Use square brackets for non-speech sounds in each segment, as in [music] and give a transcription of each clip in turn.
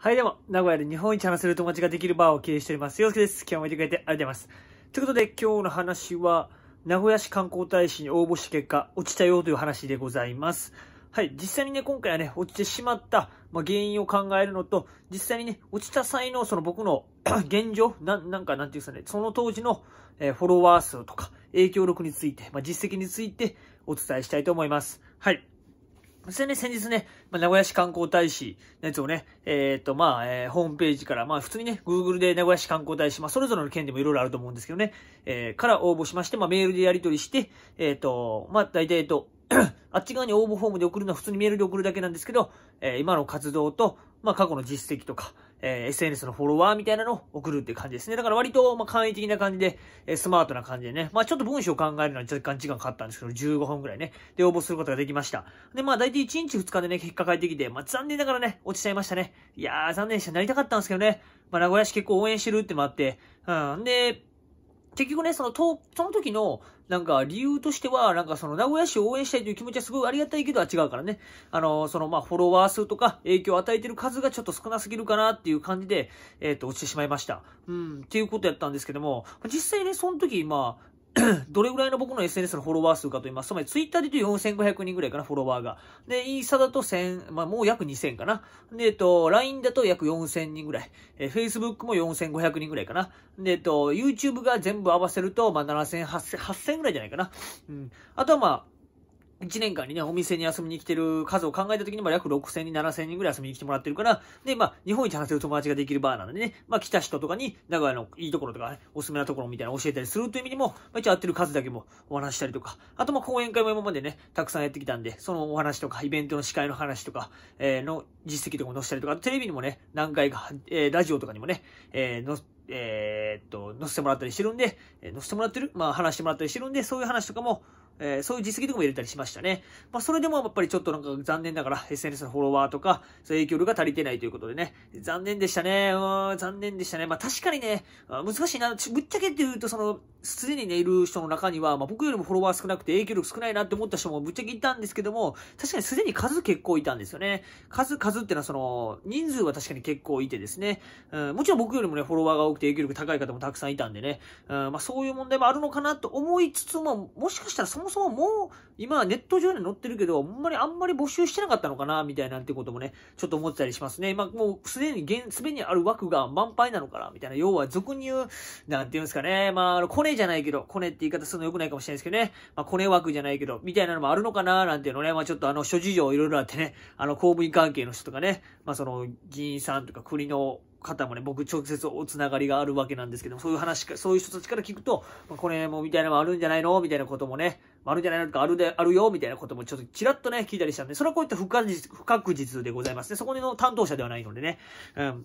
はい、でも、名古屋で日本一話せる友達ができるバーを経営しております。洋介です。今日もいてくれてありがとうございます。ということで、今日の話は、名古屋市観光大使に応募した結果、落ちたよという話でございます。はい、実際にね、今回はね、落ちてしまった、まあ、原因を考えるのと、実際にね、落ちた際の、その僕の [clears throat] 現状、ななんか、なんていうんですかね、その当時の、えー、フォロワー数とか、影響力について、まあ、実績についてお伝えしたいと思います。はい。そてね、先日ね、まあ、名古屋市観光大使のやつをね、えっ、と、まあ、えー、ホームページから、まあ、普通にね、Google で名古屋市観光大使、まあ、それぞれの県でもいろいろあると思うんですけどね、えー、から応募しまして、まあ、メールでやり取りして、えっ、と、まあ、大体、えっと、[coughs] あっち側に応募フォームで送るのは普通にメールで送るだけなんですけど、えー、今の活動と、まあ、過去の実績とか、えー、SNS のフォロワーみたいなのを送るって感じですね。だから割と、まあ、簡易的な感じで、えー、スマートな感じでね。まあ、ちょっと文章を考えるのは若干時間かかったんですけど、15分くらいね。で、応募することができました。で、まあ、大体1日2日でね、結果返ってきて、まあ、残念ながらね、落ちちゃいましたね。いやー、残念でした。なりたかったんですけどね。まあ、名古屋市結構応援してるってもあって、うん。で、結局ね、その、と、その時の、なんか、理由としては、なんかその、名古屋市を応援したいという気持ちはすごいありがたいけど、は違うからね。あの、その、まあ、フォロワー数とか、影響を与えてる数がちょっと少なすぎるかなっていう感じで、えっ、ー、と、落ちてしまいました。うん、っていうことやったんですけども、実際ね、その時、まあ、[clears throat] どれぐらいの僕の SNS のフォロワー数かと言いますと、つまり Twitter で言うと4500人ぐらいかな、フォロワーが。で、インスタだと1000、まあもう約2000かな。で、えっと、LINE だと約4000人ぐらい。え Facebook も4500人ぐらいかな。で、えっと、YouTube が全部合わせると、まあ7000、8000ぐらいじゃないかな。うん。あとはまあ、1年間にね、お店に遊びに来てる数を考えた時にも約6000人、7000人ぐらい遊びに来てもらってるから、で、まあ、日本一話せる友達ができるバーなんでね、まあ、来た人とかに、名古屋のいいところとか、ね、おすすめなところみたいなの教えたりするという意味でも、まあ、一応合ってる数だけもお話したりとか、あとまあ、講演会も今までね、たくさんやってきたんで、そのお話とか、イベントの司会の話とか、えー、の実績とかも載せたりとか、テレビにもね、何回か、えー、ラジオとかにもね、えー、のえー、っと、載せてもらったりしてるんで、えー、載せてもらってるまあ、話してもらったりしてるんで、そういう話とかも、えー、そういう実績とかも入れたりしましたね。まあ、それでもやっぱりちょっとなんか残念ながら SNS のフォロワーとか、そういう影響力が足りてないということでね、残念でしたね。うん、残念でしたね。まあ、確かにね、難しいな。ぶっちゃけって言うと、その、すでにね、いる人の中には、まあ、僕よりもフォロワー少なくて影響力少ないなって思った人もぶっちゃけいたんですけども、確かにすでに数結構いたんですよね。数、数ってのはその、人数は確かに結構いてですね、うん、もちろん僕よりもね、フォロワーが多くて影響力高い方もたくさんいたんでね、うん、まあ、そういう問題もあるのかなと思いつつも、もしかしたらそももそももう、今ネット上に載ってるけど、あんまりあんまり募集してなかったのかな、みたいなんてこともね、ちょっと思ってたりしますね。まあ、もうすでに現、すでにある枠が満杯なのかな、みたいな。要は俗に言う、なんて言うんですかね。まあ、コネじゃないけど、コネって言い方するの良くないかもしれないですけどね。まあ、コネ枠じゃないけど、みたいなのもあるのかな、なんていうのね。まあ、ちょっとあの、諸事情いろいろあってね、あの、公務員関係の人とかね、まあ、その、議員さんとか国の方もね、僕直接おつながりがあるわけなんですけども、そういう話か、そういう人たちから聞くと、まあ、これもみたいなのもあるんじゃないのみたいなこともね、あるんじゃないのか、あるで、あるよ、みたいなこともちょっとちらっとね、聞いたりしたんで、それはこういった不確実でございますね。そこの担当者ではないのでね。うん。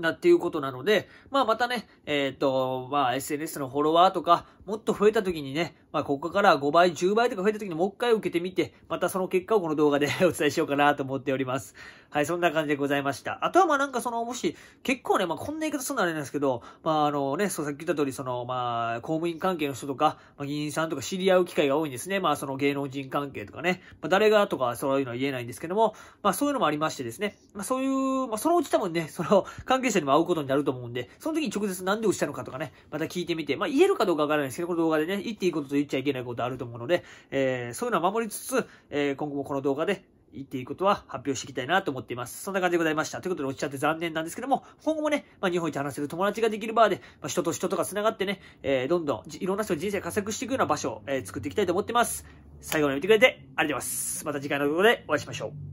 なっていうことなので、まあまたね、えっ、ー、と、まあ SNS のフォロワーとか、もっと増えた時にね、まあここから5倍、10倍とか増えた時にもう一回受けてみて、またその結果をこの動画で [laughs] お伝えしようかなと思っております。はい、そんな感じでございました。あとはまあなんかその、もし、結構ね、まあこんな言い方するのはあれなんですけど、まああのね、そうさっき言った通り、その、まあ、公務員関係の人とか、まあ、議員さんとか知り合う機会が多いんですね。まあその芸能人関係とかね、まあ誰がとかそういうのは言えないんですけども、まあそういうのもありましてですね、まあそういう、まあそのうち多分ね、その関係係者にも会うことになると思うんで、その時に直接何で落ちたのかとかね、また聞いてみて、まあ、言えるかどうかわからないですけど、この動画でね、言っていいことと言っちゃいけないことあると思うので、えー、そういうのは守りつつ、えー、今後もこの動画で言っていいことは発表していきたいなと思っています。そんな感じでございました。ということで落ちちゃって残念なんですけども、今後もね、まあ、日本一話せる友達ができる場で、まあ、人と人とか繋がってね、えー、どんどんいろんな人の人生加速していくような場所を、えー、作っていきたいと思ってます。最後まで見てくれてありがとうございます。また次回の動画でお会いしましょう。